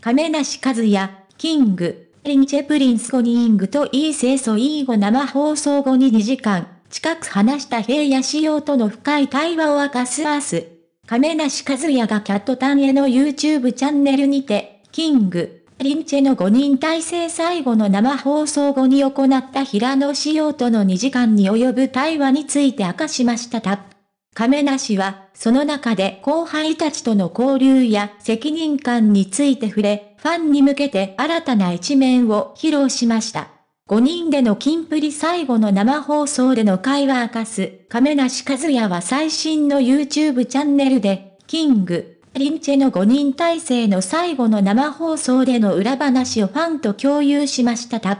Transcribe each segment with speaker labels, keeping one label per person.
Speaker 1: 亀梨和也、キング、リンチェプリンスコニングといい清楚いい後生放送後に2時間、近く話した平野仕様との深い対話を明かすアース。亀梨和也がキャットタンへの YouTube チャンネルにて、キング、リンチェの5人体制最後の生放送後に行った平野仕様との2時間に及ぶ対話について明かしましたた。亀梨は、その中で後輩たちとの交流や責任感について触れ、ファンに向けて新たな一面を披露しました。5人での金プリ最後の生放送での会話明かす、亀梨和也は最新の YouTube チャンネルで、キング、リンチェの5人体制の最後の生放送での裏話をファンと共有しましたた。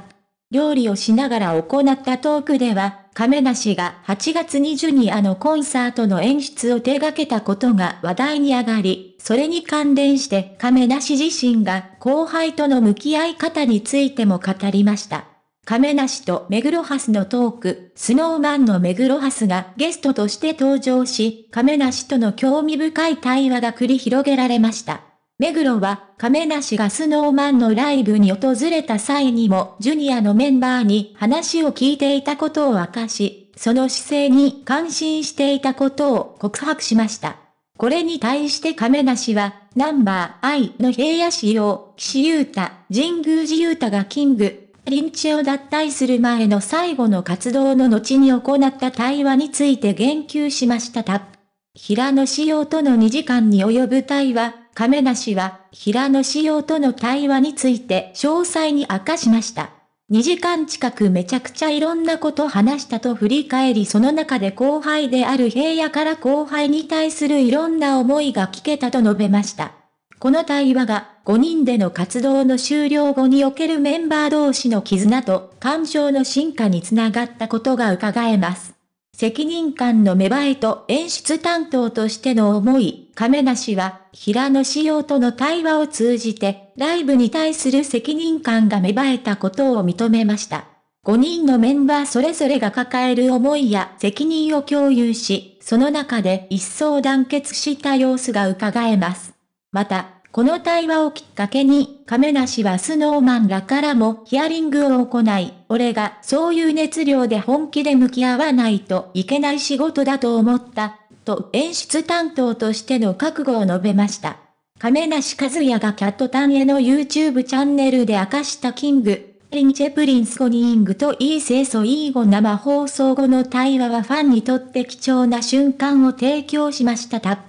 Speaker 1: 料理をしながら行ったトークでは、亀梨が8月20にあのコンサートの演出を手掛けたことが話題に上がり、それに関連して亀梨自身が後輩との向き合い方についても語りました。亀梨と目黒ハスのトーク、スノーマンの目黒ハスがゲストとして登場し、亀梨との興味深い対話が繰り広げられました。目黒は亀梨がスノーマンのライブに訪れた際にもジュニアのメンバーに話を聞いていたことを明かし、その姿勢に感心していたことを告白しました。これに対して亀梨は、ナンバー I の平野市を、岸優太、神宮寺優太がキング、リンチを脱退する前の最後の活動の後に行った対話について言及しましたた。平野仕様との2時間に及ぶ対話、亀梨は、平野仕様との対話について詳細に明かしました。2時間近くめちゃくちゃいろんなこと話したと振り返りその中で後輩である平野から後輩に対するいろんな思いが聞けたと述べました。この対話が5人での活動の終了後におけるメンバー同士の絆と感情の進化につながったことが伺えます。責任感の芽生えと演出担当としての思い、亀梨は、平野仕様との対話を通じて、ライブに対する責任感が芽生えたことを認めました。5人のメンバーそれぞれが抱える思いや責任を共有し、その中で一層団結した様子が伺えます。また、この対話をきっかけに、亀梨はスノーマンらからもヒアリングを行い、俺がそういう熱量で本気で向き合わないといけない仕事だと思った、と演出担当としての覚悟を述べました。亀梨和也がキャットタンへの YouTube チャンネルで明かしたキング、リンチェプリンスコニーングといい清楚いい後生放送後の対話はファンにとって貴重な瞬間を提供しましたた。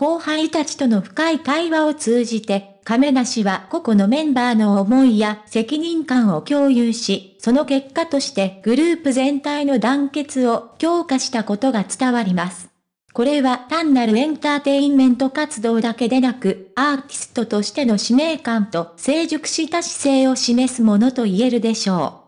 Speaker 1: 後輩たちとの深い会話を通じて、亀梨は個々のメンバーの思いや責任感を共有し、その結果としてグループ全体の団結を強化したことが伝わります。これは単なるエンターテインメント活動だけでなく、アーティストとしての使命感と成熟した姿勢を示すものと言えるでしょう。